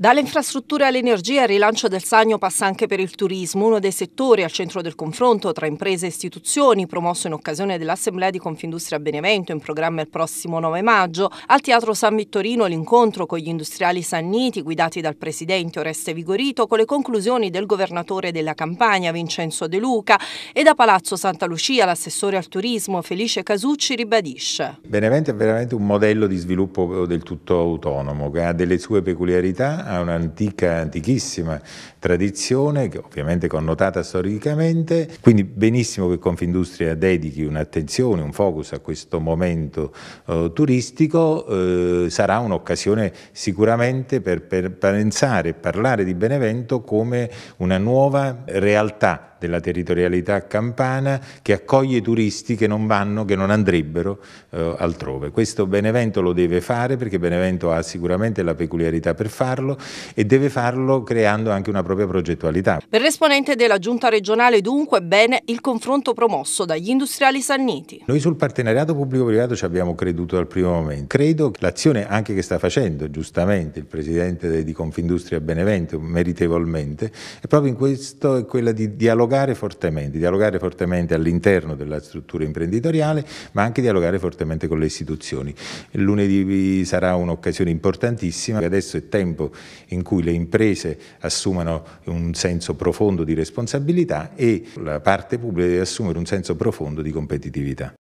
Dalle infrastrutture all'energia il rilancio del Sagno passa anche per il turismo, uno dei settori al centro del confronto tra imprese e istituzioni, promosso in occasione dell'Assemblea di Confindustria Benevento in programma il prossimo 9 maggio. Al Teatro San Vittorino l'incontro con gli industriali sanniti guidati dal presidente Oreste Vigorito con le conclusioni del governatore della campagna Vincenzo De Luca e da Palazzo Santa Lucia l'assessore al turismo Felice Casucci ribadisce. Benevento è veramente un modello di sviluppo del tutto autonomo che ha delle sue peculiarità ha un'antica, antichissima tradizione, ovviamente connotata storicamente, quindi benissimo che Confindustria dedichi un'attenzione, un focus a questo momento eh, turistico, eh, sarà un'occasione sicuramente per, per pensare e parlare di Benevento come una nuova realtà della territorialità campana che accoglie turisti che non vanno, che non andrebbero eh, altrove. Questo Benevento lo deve fare perché Benevento ha sicuramente la peculiarità per farlo, e deve farlo creando anche una propria progettualità. Per l'esponente della giunta regionale dunque bene il confronto promosso dagli industriali sanniti. Noi sul partenariato pubblico-privato ci abbiamo creduto dal primo momento. Credo che l'azione anche che sta facendo giustamente il presidente di Confindustria Benevento meritevolmente è proprio in questo è quella di dialogare fortemente, dialogare fortemente all'interno della struttura imprenditoriale ma anche dialogare fortemente con le istituzioni. Il lunedì sarà un'occasione importantissima, adesso è tempo in cui le imprese assumano un senso profondo di responsabilità e la parte pubblica deve assumere un senso profondo di competitività.